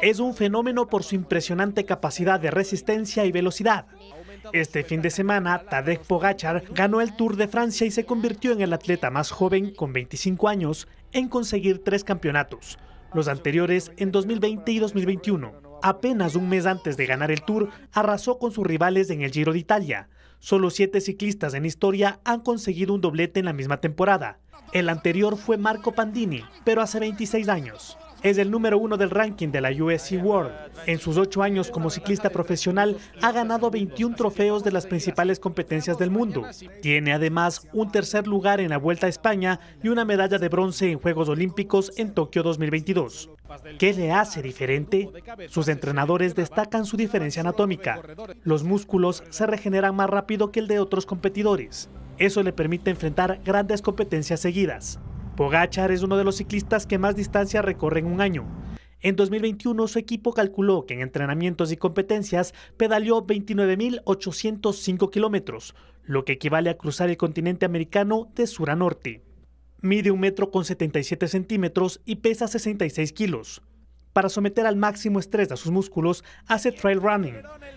Es un fenómeno por su impresionante capacidad de resistencia y velocidad. Este fin de semana, Tadej Pogachar ganó el Tour de Francia y se convirtió en el atleta más joven, con 25 años, en conseguir tres campeonatos, los anteriores en 2020 y 2021. Apenas un mes antes de ganar el Tour, arrasó con sus rivales en el Giro de Italia. Solo siete ciclistas en historia han conseguido un doblete en la misma temporada. El anterior fue Marco Pandini, pero hace 26 años. Es el número uno del ranking de la USC World. En sus ocho años como ciclista profesional ha ganado 21 trofeos de las principales competencias del mundo. Tiene además un tercer lugar en la Vuelta a España y una medalla de bronce en Juegos Olímpicos en Tokio 2022. ¿Qué le hace diferente? Sus entrenadores destacan su diferencia anatómica. Los músculos se regeneran más rápido que el de otros competidores. Eso le permite enfrentar grandes competencias seguidas. Pogachar es uno de los ciclistas que más distancia recorre en un año. En 2021 su equipo calculó que en entrenamientos y competencias pedaleó 29.805 kilómetros, lo que equivale a cruzar el continente americano de sur a norte. Mide un metro con 77 centímetros y pesa 66 kilos para someter al máximo estrés a sus músculos, hace trail running,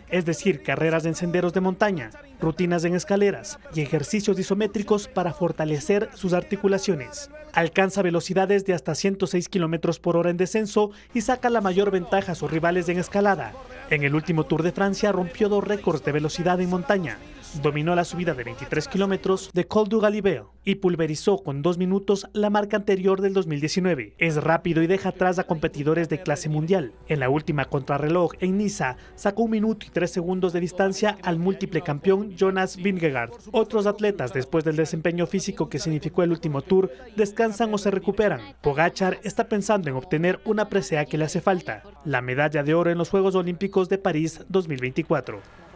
es decir, carreras en senderos de montaña, rutinas en escaleras y ejercicios isométricos para fortalecer sus articulaciones. Alcanza velocidades de hasta 106 kilómetros por hora en descenso y saca la mayor ventaja a sus rivales en escalada. En el último Tour de Francia rompió dos récords de velocidad en montaña. Dominó la subida de 23 kilómetros de Col du Galibeo y pulverizó con dos minutos la marca anterior del 2019. Es rápido y deja atrás a competidores de clase mundial. En la última contrarreloj en Niza, sacó un minuto y tres segundos de distancia al múltiple campeón Jonas Vingegaard. Otros atletas, después del desempeño físico que significó el último tour, descansan o se recuperan. Pogachar está pensando en obtener una presea que le hace falta, la medalla de oro en los Juegos Olímpicos de París 2024.